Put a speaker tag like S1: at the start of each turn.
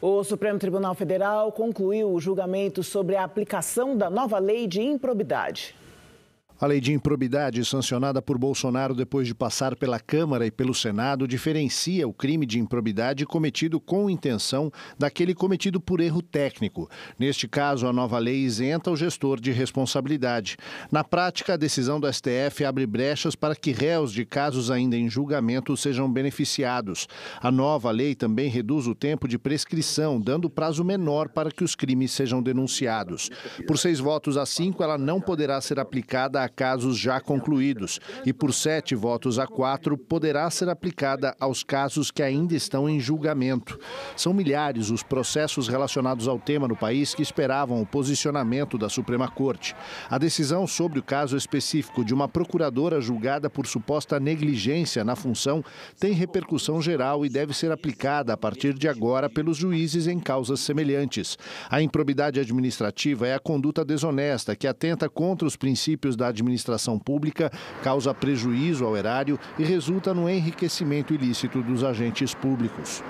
S1: O Supremo Tribunal Federal concluiu o julgamento sobre a aplicação da nova lei de improbidade. A lei de improbidade sancionada por Bolsonaro depois de passar pela Câmara e pelo Senado diferencia o crime de improbidade cometido com intenção daquele cometido por erro técnico. Neste caso, a nova lei isenta o gestor de responsabilidade. Na prática, a decisão do STF abre brechas para que réus de casos ainda em julgamento sejam beneficiados. A nova lei também reduz o tempo de prescrição, dando prazo menor para que os crimes sejam denunciados. Por seis votos a cinco, ela não poderá ser aplicada casos já concluídos e, por sete votos a quatro, poderá ser aplicada aos casos que ainda estão em julgamento. São milhares os processos relacionados ao tema no país que esperavam o posicionamento da Suprema Corte. A decisão sobre o caso específico de uma procuradora julgada por suposta negligência na função tem repercussão geral e deve ser aplicada a partir de agora pelos juízes em causas semelhantes. A improbidade administrativa é a conduta desonesta que atenta contra os princípios da administração pública, causa prejuízo ao erário e resulta no enriquecimento ilícito dos agentes públicos.